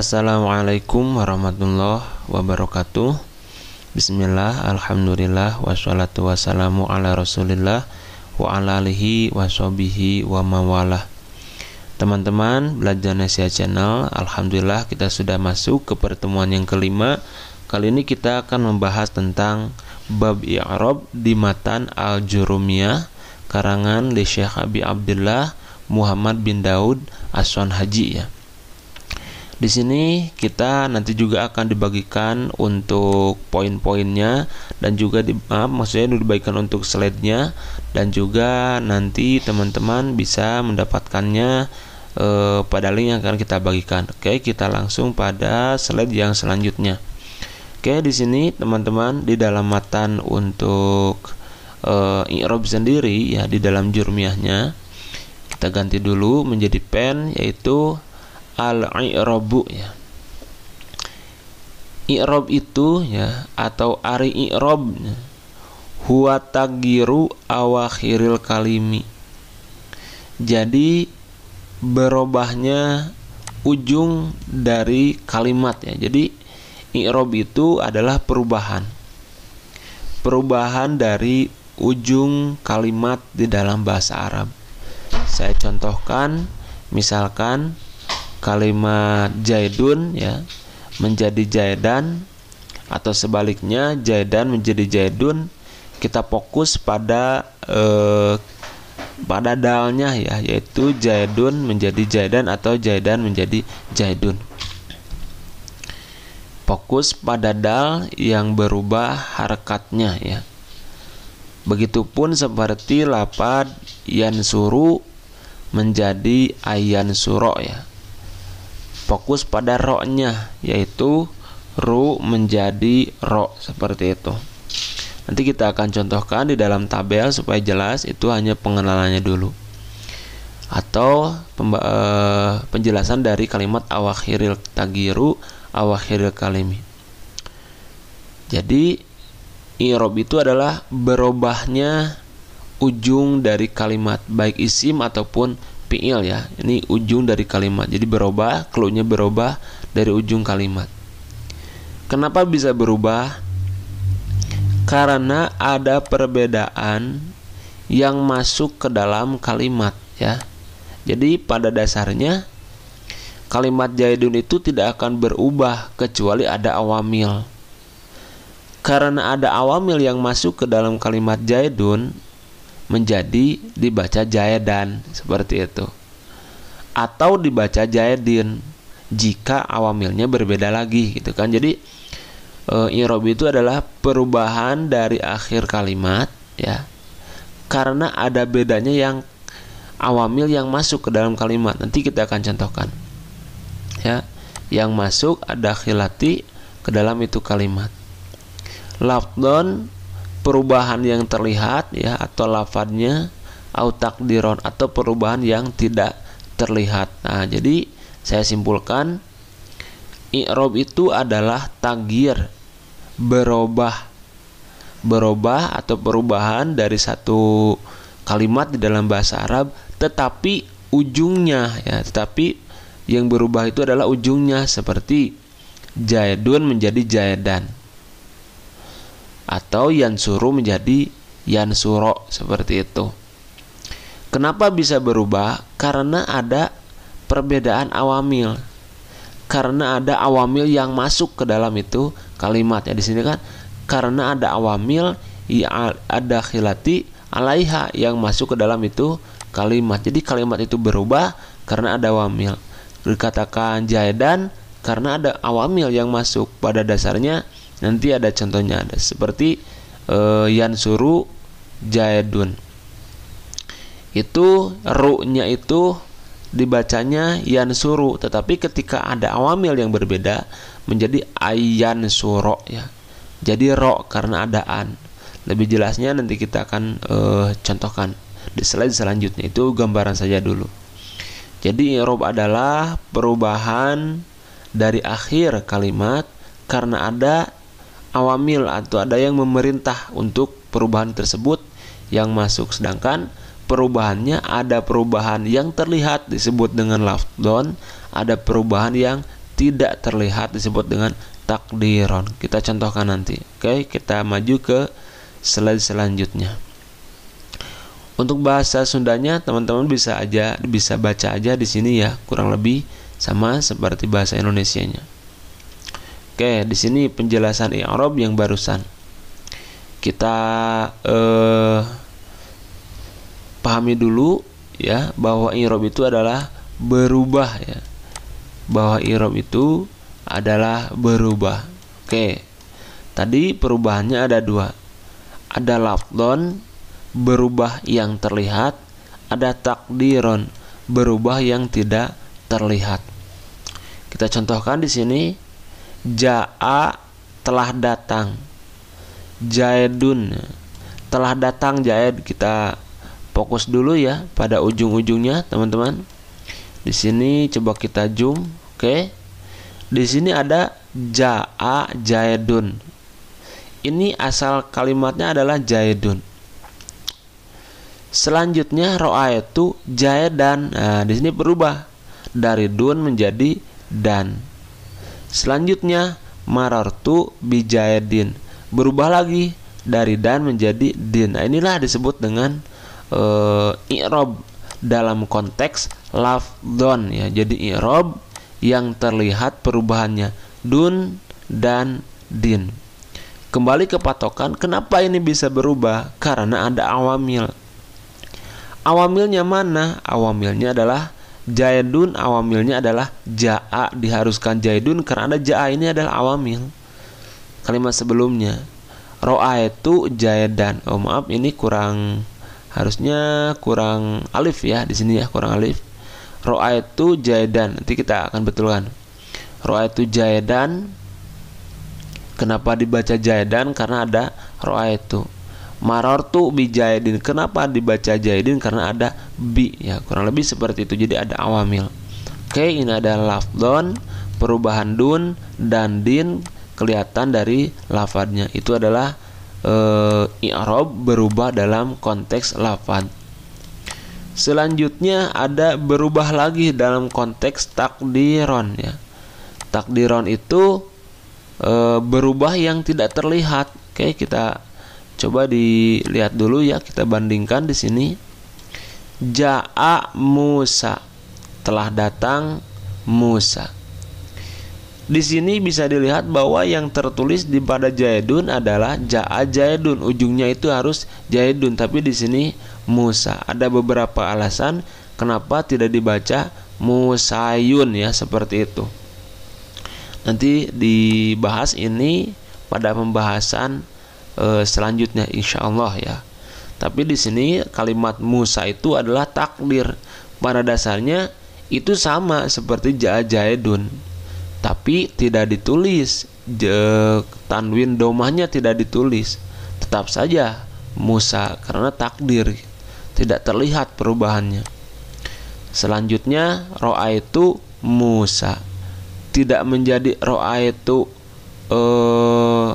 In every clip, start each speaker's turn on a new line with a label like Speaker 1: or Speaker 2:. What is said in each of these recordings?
Speaker 1: Assalamualaikum warahmatullahi wabarakatuh Bismillah, Alhamdulillah, wassalatu wassalamu ala rasulillah Wa ala alihi wa wa mawalah Teman-teman, Belajar Nasihat Channel Alhamdulillah kita sudah masuk ke pertemuan yang kelima Kali ini kita akan membahas tentang Bab I'rab di Matan Al-Jurumiyah Karangan li Syekh Abi Abdullah Muhammad bin Daud Aswan Haji ya di sini kita nanti juga akan dibagikan untuk poin-poinnya dan juga di, maaf, maksudnya dibagikan untuk slide-nya dan juga nanti teman-teman bisa mendapatkannya eh, pada link yang akan kita bagikan. Oke, kita langsung pada slide yang selanjutnya. Oke, di sini teman-teman di dalam matan untuk eh, i'rab sendiri ya di dalam jurmiahnya kita ganti dulu menjadi pen yaitu al-i'rabu ya. I'rab itu ya atau ari i'rab ya. huwa tagiru awakhiril kalimi. Jadi berubahnya ujung dari kalimat ya. Jadi irob itu adalah perubahan. Perubahan dari ujung kalimat di dalam bahasa Arab. Saya contohkan misalkan kalimat jaidun ya menjadi jaidan atau sebaliknya jaidan menjadi jaidun kita fokus pada eh, pada dalnya ya yaitu jaidun menjadi jaidan atau jaidan menjadi jaidun fokus pada dal yang berubah harkatnya ya begitupun seperti lapad yansuru menjadi ayansuro ya fokus pada roknya yaitu ru menjadi rok seperti itu nanti kita akan contohkan di dalam tabel supaya jelas itu hanya pengenalannya dulu atau eh, penjelasan dari kalimat awakhiril tagiru awakhiril kalimi jadi irob itu adalah berubahnya ujung dari kalimat baik isim ataupun fiil ya ini ujung dari kalimat jadi berubah keluarnya berubah dari ujung kalimat kenapa bisa berubah karena ada perbedaan yang masuk ke dalam kalimat ya jadi pada dasarnya kalimat jaidun itu tidak akan berubah kecuali ada awamil karena ada awamil yang masuk ke dalam kalimat jaidun menjadi dibaca jaedan seperti itu atau dibaca jaedin jika awamilnya berbeda lagi gitu kan jadi e, eh, irob itu adalah perubahan dari akhir kalimat ya karena ada bedanya yang awamil yang masuk ke dalam kalimat nanti kita akan contohkan ya yang masuk ada khilati ke dalam itu kalimat lafdon perubahan yang terlihat ya atau lafadnya autak diron atau perubahan yang tidak terlihat. Nah, jadi saya simpulkan i'rab itu adalah tagir berubah berubah atau perubahan dari satu kalimat di dalam bahasa Arab tetapi ujungnya ya tetapi yang berubah itu adalah ujungnya seperti jaidun menjadi jaidan atau yansuru menjadi yansuro seperti itu. Kenapa bisa berubah? Karena ada perbedaan awamil. Karena ada awamil yang masuk ke dalam itu kalimatnya di sini kan karena ada awamil ya, ada khilati alaiha yang masuk ke dalam itu kalimat. Jadi kalimat itu berubah karena ada awamil. Dikatakan jaidan karena ada awamil yang masuk pada dasarnya Nanti ada contohnya ada seperti e, suru jayadun. Itu ru-nya itu dibacanya yan suru, tetapi ketika ada awamil yang berbeda menjadi ayan suro ya. Jadi ro karena ada an. Lebih jelasnya nanti kita akan e, contohkan di slide selanjutnya itu gambaran saja dulu. Jadi irob adalah perubahan dari akhir kalimat karena ada awamil atau ada yang memerintah untuk perubahan tersebut yang masuk sedangkan perubahannya ada perubahan yang terlihat disebut dengan lafdon ada perubahan yang tidak terlihat disebut dengan takdiron kita contohkan nanti oke kita maju ke slide selanjutnya untuk bahasa Sundanya teman-teman bisa aja bisa baca aja di sini ya kurang lebih sama seperti bahasa Indonesianya Oke, di sini penjelasan i'rab yang barusan. Kita eh, pahami dulu ya bahwa i'rab itu adalah berubah ya. Bahwa i'rab itu adalah berubah. Oke. Tadi perubahannya ada dua. Ada lafdon berubah yang terlihat, ada takdiron berubah yang tidak terlihat. Kita contohkan di sini Ja'a telah datang. Jaedun telah datang Jaed kita fokus dulu ya pada ujung-ujungnya teman-teman. Di sini coba kita zoom, oke. Di sini ada Ja'a Jaedun. Ini asal kalimatnya adalah Jaedun. Selanjutnya roa itu jaedan. Nah, di sini berubah dari dun menjadi dan Selanjutnya marartu bijaidin. Berubah lagi dari dan menjadi din. Nah, inilah disebut dengan uh, eh, i'rab dalam konteks lafdon ya. Jadi i'rab yang terlihat perubahannya dun dan din. Kembali ke patokan, kenapa ini bisa berubah? Karena ada awamil. Awamilnya mana? Awamilnya adalah Jaidun awamilnya adalah ja'a diharuskan jaidun karena ada ja'a ini adalah awamil. Kalimat sebelumnya ro'a itu jaidan. Oh maaf ini kurang harusnya kurang alif ya di sini ya kurang alif. Ro'a itu jaidan. Nanti kita akan betulkan. Ro'a itu jaidan. Kenapa dibaca jaidan? Karena ada ro'a itu marortu bi Jaidin. Kenapa dibaca Jaidin? Karena ada bi ya, kurang lebih seperti itu. Jadi ada awamil. Oke, okay, ini ada lafdon, perubahan dun dan din kelihatan dari lafadnya. Itu adalah e, i'rab berubah dalam konteks lafad. Selanjutnya ada berubah lagi dalam konteks takdiron ya. Takdiron itu e, berubah yang tidak terlihat. Oke, kita Coba dilihat dulu ya kita bandingkan di sini. Ja'a Musa telah datang Musa. Di sini bisa dilihat bahwa yang tertulis di pada Jaedun adalah Ja'a Jaedun. Ujungnya itu harus Jaedun, tapi di sini Musa. Ada beberapa alasan kenapa tidak dibaca Musayun ya seperti itu. Nanti dibahas ini pada pembahasan e, selanjutnya insya Allah ya tapi di sini kalimat Musa itu adalah takdir pada dasarnya itu sama seperti jajah jaedun tapi tidak ditulis Je, tanwin domahnya tidak ditulis tetap saja Musa karena takdir tidak terlihat perubahannya selanjutnya roa itu Musa tidak menjadi roa itu eh,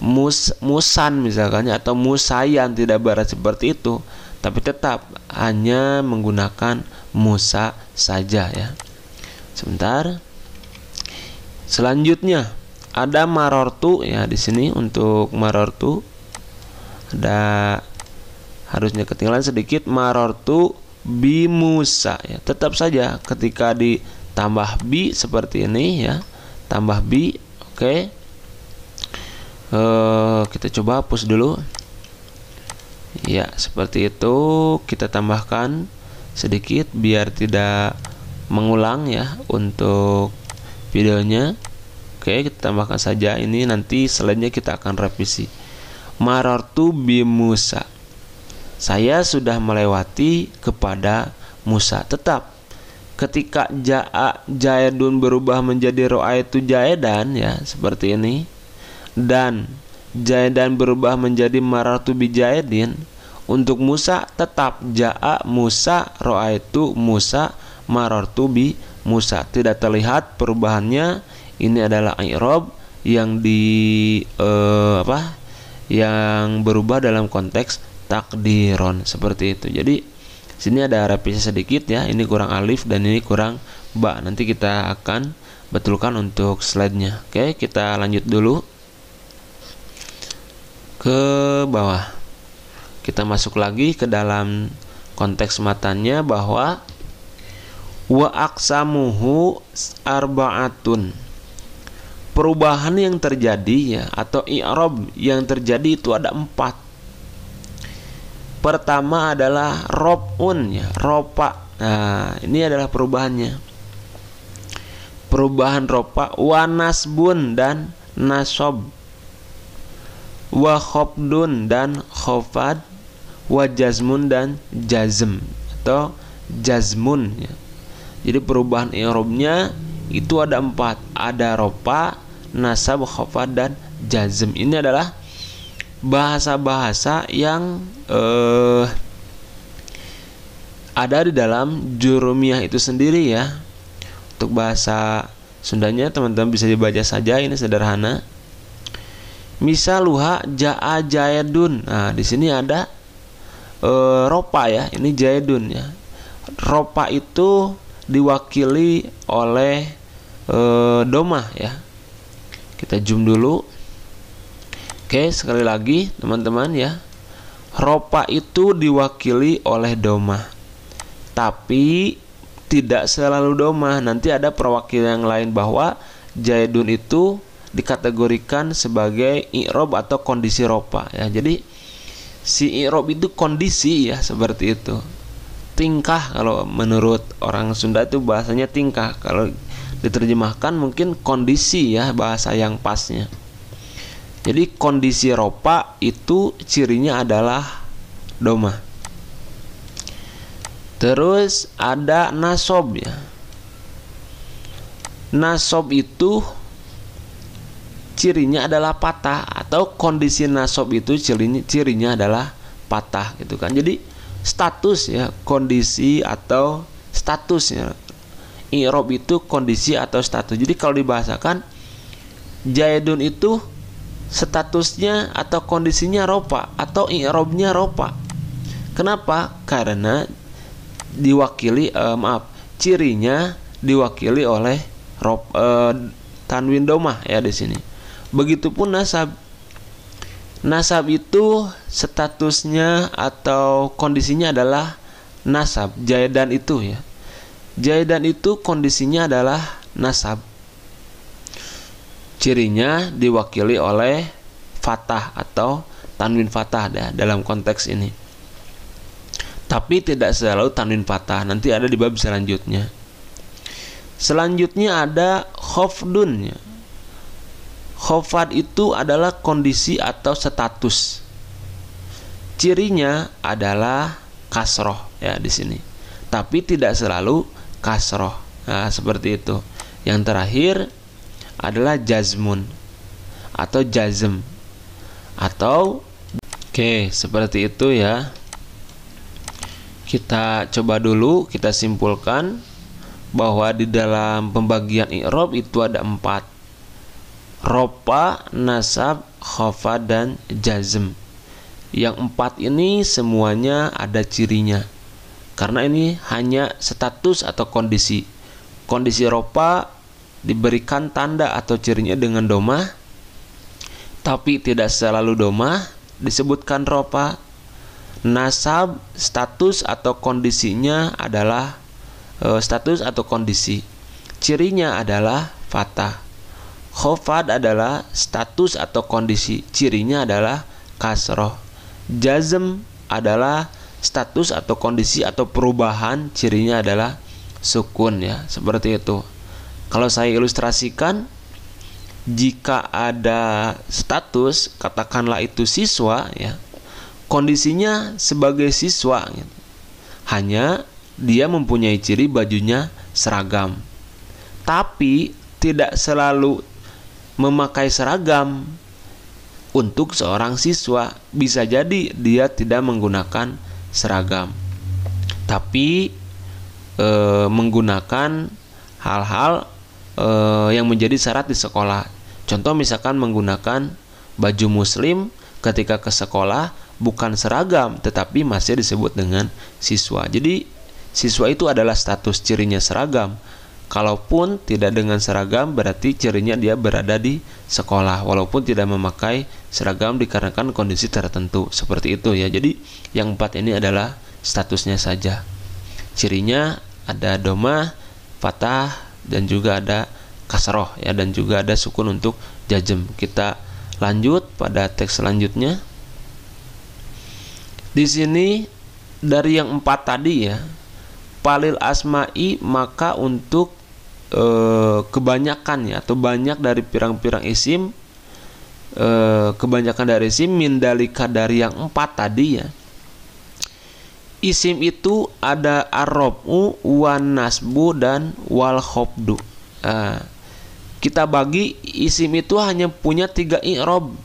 Speaker 1: mus musan misalkan ya, atau musayan tidak barat seperti itu tapi tetap hanya menggunakan musa saja ya sebentar selanjutnya ada marortu ya di sini untuk marortu ada harusnya ketinggalan sedikit marortu Musa ya tetap saja ketika ditambah bi seperti ini ya tambah bi oke okay Eh, kita coba hapus dulu ya seperti itu kita tambahkan sedikit biar tidak mengulang ya untuk videonya oke kita tambahkan saja ini nanti selanjutnya kita akan revisi marortu bimusa saya sudah melewati kepada Musa tetap ketika jaa jaedun berubah menjadi roa itu jaedan ya seperti ini dan Jaidan berubah menjadi maratu bijaidin untuk Musa tetap jaa Musa roa itu Musa marartu bi Musa tidak terlihat perubahannya ini adalah i'rab yang di eh, apa yang berubah dalam konteks takdiron seperti itu jadi sini ada revisi sedikit ya ini kurang alif dan ini kurang ba nanti kita akan betulkan untuk slide nya oke kita lanjut dulu ke bawah. Kita masuk lagi ke dalam konteks matanya bahwa wa aksamuhu arbaatun. Perubahan yang terjadi ya atau i'rab yang terjadi itu ada empat. Pertama adalah robun ya, ropa. Nah, ini adalah perubahannya. Perubahan ropa wanasbun dan nasob wa khobdun dan khofad wa jazmun dan jazm atau jazmun ya. jadi perubahan irobnya itu ada empat ada ropa nasab khofad dan jazm ini adalah bahasa-bahasa yang eh, ada di dalam jurumiah itu sendiri ya untuk bahasa Sundanya teman-teman bisa dibaca saja ini sederhana misal luha jaa jaedun Nah, di sini ada e, ropa ya. Ini jayadun ya. Ropa itu diwakili oleh e, doma ya. Kita zoom dulu. Oke, sekali lagi teman-teman ya. Ropa itu diwakili oleh doma. Tapi tidak selalu doma. Nanti ada perwakilan yang lain bahwa jayadun itu dikategorikan sebagai i'rob atau kondisi ropa ya. Jadi si i'rob itu kondisi ya seperti itu. Tingkah kalau menurut orang Sunda itu bahasanya tingkah. Kalau diterjemahkan mungkin kondisi ya bahasa yang pasnya. Jadi kondisi ropa itu cirinya adalah doma. Terus ada nasob ya. Nasob itu cirinya adalah patah atau kondisi nasob itu cirinya cirinya adalah patah gitu kan. Jadi status ya kondisi atau statusnya irob itu kondisi atau status. Jadi kalau dibahasakan jayadun itu statusnya atau kondisinya ropa atau irobnya ropa. Kenapa? Karena diwakili eh, maaf, cirinya diwakili oleh rob eh, tanwin domah ya di sini. Begitupun nasab. Nasab itu statusnya atau kondisinya adalah nasab, jaedan itu ya. Jaedan itu kondisinya adalah nasab. Cirinya diwakili oleh fatah atau tanwin fatah ya, dalam konteks ini. Tapi tidak selalu tanwin fatah nanti ada di bab selanjutnya. Selanjutnya ada khofdun ya. Khofat itu adalah kondisi atau status. Cirinya adalah kasroh ya di sini. Tapi tidak selalu kasroh. Nah, seperti itu. Yang terakhir adalah jazmun atau jazm atau oke okay, seperti itu ya. Kita coba dulu kita simpulkan bahwa di dalam pembagian i'rab itu ada empat ropa, nasab, khofa, dan jazm. Yang empat ini semuanya ada cirinya. Karena ini hanya status atau kondisi. Kondisi ropa diberikan tanda atau cirinya dengan domah, tapi tidak selalu domah, disebutkan ropa. Nasab, status atau kondisinya adalah e, status atau kondisi. Cirinya adalah fatah Khofad adalah status atau kondisi, cirinya adalah kasroh. Jazm adalah status atau kondisi atau perubahan, cirinya adalah sukun ya, seperti itu. Kalau saya ilustrasikan, jika ada status, katakanlah itu siswa ya, kondisinya sebagai siswa, gitu. hanya dia mempunyai ciri bajunya seragam, tapi tidak selalu memakai seragam untuk seorang siswa bisa jadi dia tidak menggunakan seragam tapi e, menggunakan hal-hal e, yang menjadi syarat di sekolah contoh misalkan menggunakan baju muslim ketika ke sekolah bukan seragam tetapi masih disebut dengan siswa jadi siswa itu adalah status cirinya seragam Kalaupun tidak dengan seragam berarti cirinya dia berada di sekolah walaupun tidak memakai seragam dikarenakan kondisi tertentu. Seperti itu ya. Jadi yang empat ini adalah statusnya saja. Cirinya ada doma, fatah dan juga ada kasroh ya dan juga ada sukun untuk jajem. Kita lanjut pada teks selanjutnya. Di sini dari yang empat tadi ya, falil asma'i maka untuk e, kebanyakan ya atau banyak dari pirang-pirang isim e, kebanyakan dari isim mindalika dari yang empat tadi ya isim itu ada arobu wan nasbu dan wal khobdu e, ah, kita bagi isim itu hanya punya tiga i'rob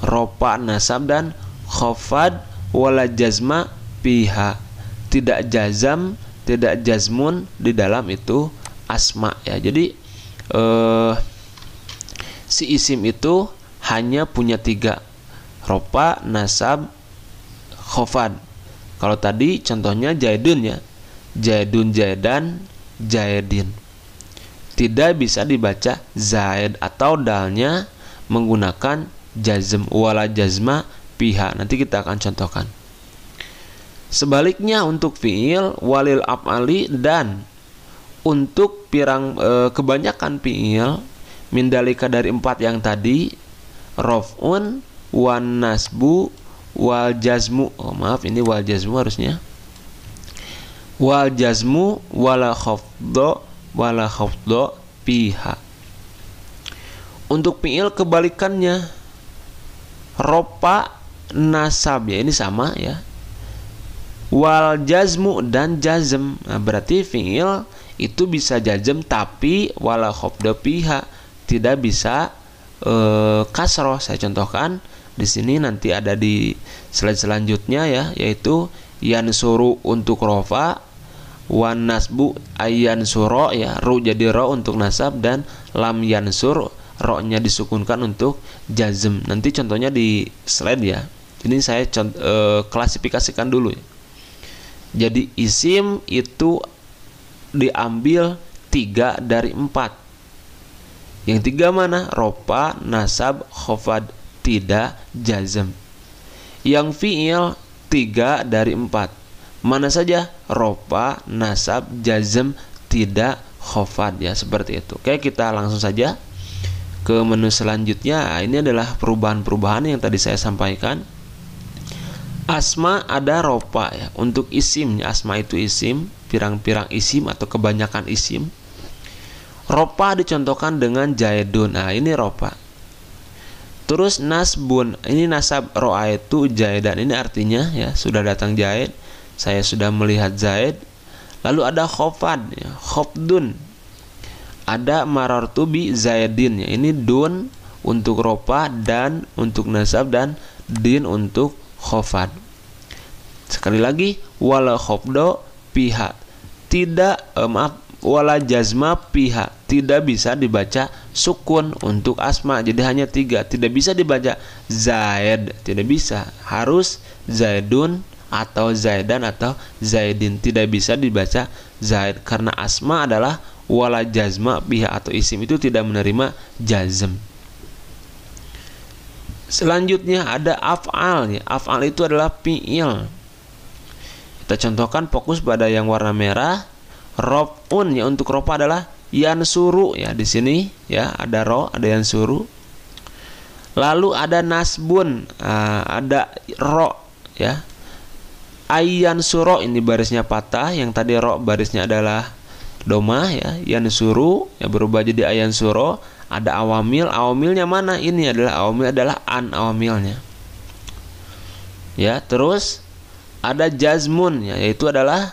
Speaker 1: ropa nasab dan khofad wala jazma piha tidak jazam tidak jazmun di dalam itu asma ya. Jadi eh, si isim itu hanya punya tiga ropa, nasab, khofad. Kalau tadi contohnya jaidun ya, jaidun jaidan jaidin. Tidak bisa dibaca zaid atau dalnya menggunakan jazm wala jazma pihak. Nanti kita akan contohkan. Sebaliknya untuk fiil walil af'ali dan untuk pirang e, kebanyakan fiil mindalika dari empat yang tadi rofun wan nasbu wal jazmu oh maaf ini wal jazmu harusnya wal jazmu wala khofdo wala khofdo piha untuk fiil kebalikannya ropa nasab ya ini sama ya wal jazmu dan jazm nah, berarti fiil itu bisa jazm tapi wala khobda piha tidak bisa e, kasroh saya contohkan di sini nanti ada di slide selanjutnya ya yaitu suru untuk rofa wan nasbu ayan suro ya ru jadi ro untuk nasab dan lam ro nya disukunkan untuk jazm nanti contohnya di slide ya ini saya e, klasifikasikan dulu ya jadi isim itu diambil tiga dari empat. Yang tiga mana? Ropa, nasab, khofad, tidak, jazm. Yang fiil tiga dari empat. Mana saja? Ropa, nasab, jazm, tidak, khofad ya seperti itu. Oke kita langsung saja ke menu selanjutnya. Ini adalah perubahan-perubahan yang tadi saya sampaikan. Asma ada ropa ya untuk isimnya asma itu isim pirang-pirang isim atau kebanyakan isim ropa dicontohkan dengan jaedun nah ini ropa terus nasbun ini nasab roa itu jaedan ini artinya ya sudah datang jaed saya sudah melihat zaid lalu ada khofad ya khofdun ada marortubi bi zaidin ya ini dun untuk ropa dan untuk nasab dan din untuk khofan. Sekali lagi wala khobdo pihak tidak eh, maaf wala jazma pihak tidak bisa dibaca sukun untuk asma jadi hanya tiga tidak bisa dibaca zaid tidak bisa harus zaidun atau zaidan atau zaidin tidak bisa dibaca zaid karena asma adalah wala jazma pihak atau isim itu tidak menerima jazm Selanjutnya ada af'al. Af'al itu adalah fi'il. Kita contohkan fokus pada yang warna merah. Rofun ya untuk rofa adalah yansuru suru ya di sini ya ada ro ada yang suru. Lalu ada nasbun ah, ada ro ya. Ayan suro ini barisnya patah yang tadi ro barisnya adalah domah ya yansuru suru ya berubah jadi ayan suro ada awamil awamilnya mana ini adalah awamil adalah an awamilnya ya terus ada jazmun ya, yaitu adalah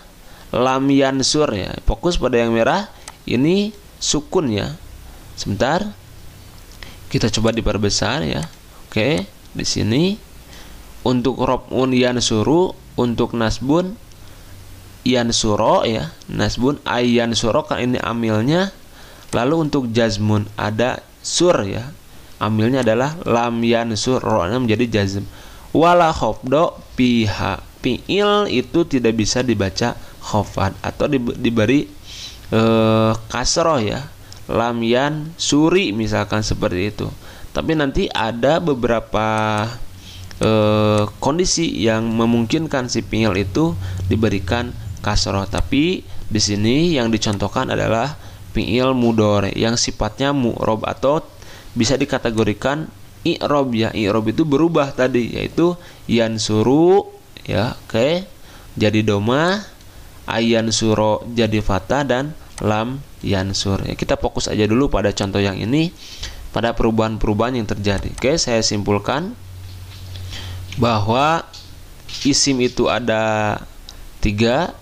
Speaker 1: lam yansur ya fokus pada yang merah ini sukun ya sebentar kita coba diperbesar ya oke di sini untuk robun yansuru untuk nasbun yansuro ya nasbun ayansuro suro kan ini amilnya Lalu untuk jazmun ada sur ya. Ambilnya adalah lam yan sur, ro'nya menjadi jazm. Wala khofdo piha. Pi'il itu tidak bisa dibaca khofan atau di, diberi e, kasroh ya. Lam yan suri misalkan seperti itu. Tapi nanti ada beberapa e, kondisi yang memungkinkan si pi'il itu diberikan kasroh. Tapi di sini yang dicontohkan adalah fiil mudore yang sifatnya mu'rob atau bisa dikategorikan i'rob ya i'rob itu berubah tadi yaitu yan suru ya oke okay. jadi doma ayan suro jadi fata dan lam sur ya kita fokus aja dulu pada contoh yang ini pada perubahan-perubahan yang terjadi oke okay, saya simpulkan bahwa isim itu ada tiga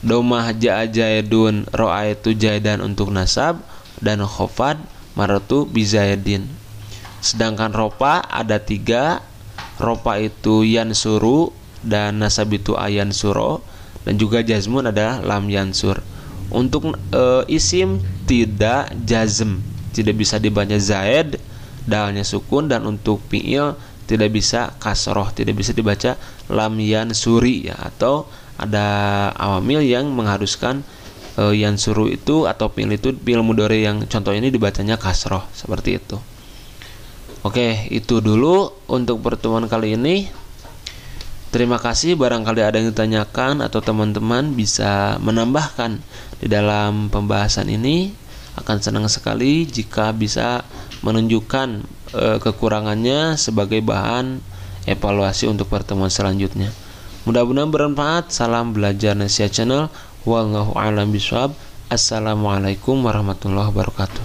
Speaker 1: Domah jaajaidun ro'aitu jaidan untuk nasab dan khofad maratu bizaidin. Sedangkan ropa ada tiga. Ropa itu yan suru dan nasab itu ayan suro dan juga jazmun adalah lam yansur. Untuk e, isim tidak jazm, tidak bisa dibaca zaid, dalnya sukun dan untuk fiil tidak bisa kasroh, tidak bisa dibaca lam yansuri ya atau ada awamil yang mengharuskan e, yang suruh itu atau pil itu pil mudore yang contoh ini dibacanya kasroh seperti itu oke itu dulu untuk pertemuan kali ini terima kasih barangkali ada yang ditanyakan atau teman-teman bisa menambahkan di dalam pembahasan ini akan senang sekali jika bisa menunjukkan e, kekurangannya sebagai bahan evaluasi untuk pertemuan selanjutnya. Mudah-mudahan bermanfaat. Salam belajar nasya Channel. Wallahu a'lam bishawab. Assalamualaikum warahmatullahi wabarakatuh.